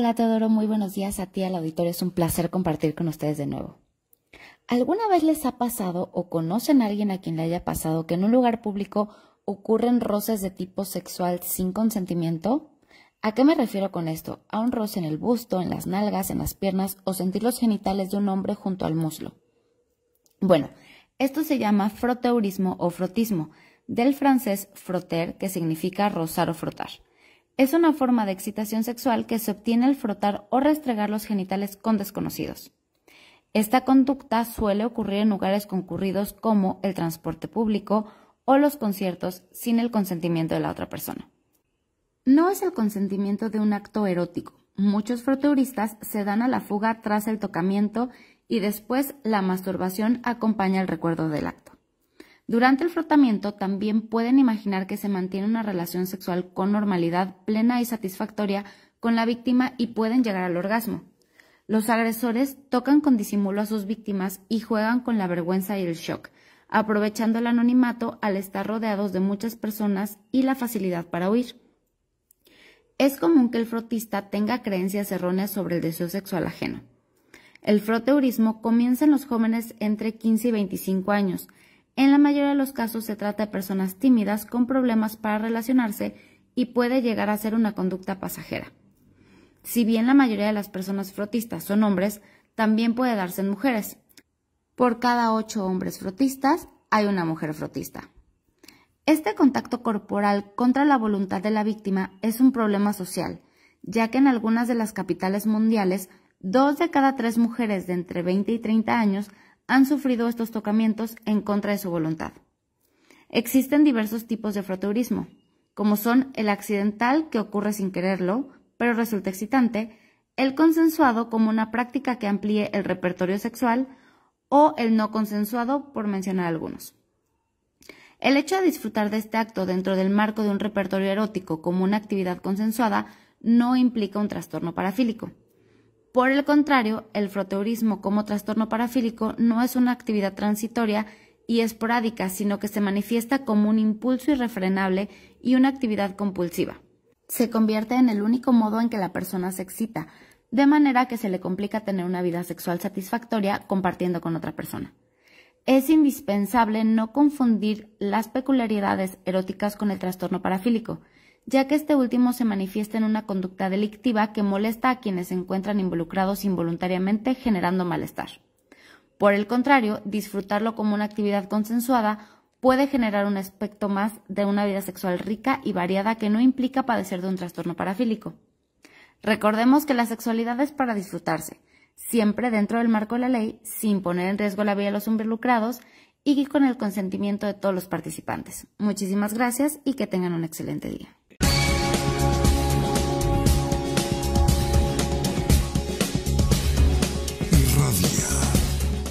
Hola Teodoro, muy buenos días a ti al auditorio. Es un placer compartir con ustedes de nuevo. ¿Alguna vez les ha pasado o conocen a alguien a quien le haya pasado que en un lugar público ocurren roces de tipo sexual sin consentimiento? ¿A qué me refiero con esto? A un roce en el busto, en las nalgas, en las piernas o sentir los genitales de un hombre junto al muslo. Bueno, esto se llama froteurismo o frotismo, del francés frotter, que significa rozar o frotar. Es una forma de excitación sexual que se obtiene al frotar o restregar los genitales con desconocidos. Esta conducta suele ocurrir en lugares concurridos como el transporte público o los conciertos sin el consentimiento de la otra persona. No es el consentimiento de un acto erótico. Muchos froturistas se dan a la fuga tras el tocamiento y después la masturbación acompaña el recuerdo del acto. Durante el frotamiento también pueden imaginar que se mantiene una relación sexual con normalidad plena y satisfactoria con la víctima y pueden llegar al orgasmo. Los agresores tocan con disimulo a sus víctimas y juegan con la vergüenza y el shock, aprovechando el anonimato al estar rodeados de muchas personas y la facilidad para huir. Es común que el frotista tenga creencias erróneas sobre el deseo sexual ajeno. El froteurismo comienza en los jóvenes entre 15 y 25 años, en la mayoría de los casos se trata de personas tímidas con problemas para relacionarse y puede llegar a ser una conducta pasajera. Si bien la mayoría de las personas frotistas son hombres, también puede darse en mujeres. Por cada ocho hombres frotistas hay una mujer frotista. Este contacto corporal contra la voluntad de la víctima es un problema social, ya que en algunas de las capitales mundiales, dos de cada tres mujeres de entre 20 y 30 años han sufrido estos tocamientos en contra de su voluntad. Existen diversos tipos de froturismo, como son el accidental que ocurre sin quererlo, pero resulta excitante, el consensuado como una práctica que amplíe el repertorio sexual o el no consensuado, por mencionar algunos. El hecho de disfrutar de este acto dentro del marco de un repertorio erótico como una actividad consensuada no implica un trastorno parafílico. Por el contrario, el froteurismo como trastorno parafílico no es una actividad transitoria y esporádica, sino que se manifiesta como un impulso irrefrenable y una actividad compulsiva. Se convierte en el único modo en que la persona se excita, de manera que se le complica tener una vida sexual satisfactoria compartiendo con otra persona. Es indispensable no confundir las peculiaridades eróticas con el trastorno parafílico, ya que este último se manifiesta en una conducta delictiva que molesta a quienes se encuentran involucrados involuntariamente generando malestar. Por el contrario, disfrutarlo como una actividad consensuada puede generar un aspecto más de una vida sexual rica y variada que no implica padecer de un trastorno parafílico. Recordemos que la sexualidad es para disfrutarse, siempre dentro del marco de la ley, sin poner en riesgo la vida de los involucrados y con el consentimiento de todos los participantes. Muchísimas gracias y que tengan un excelente día.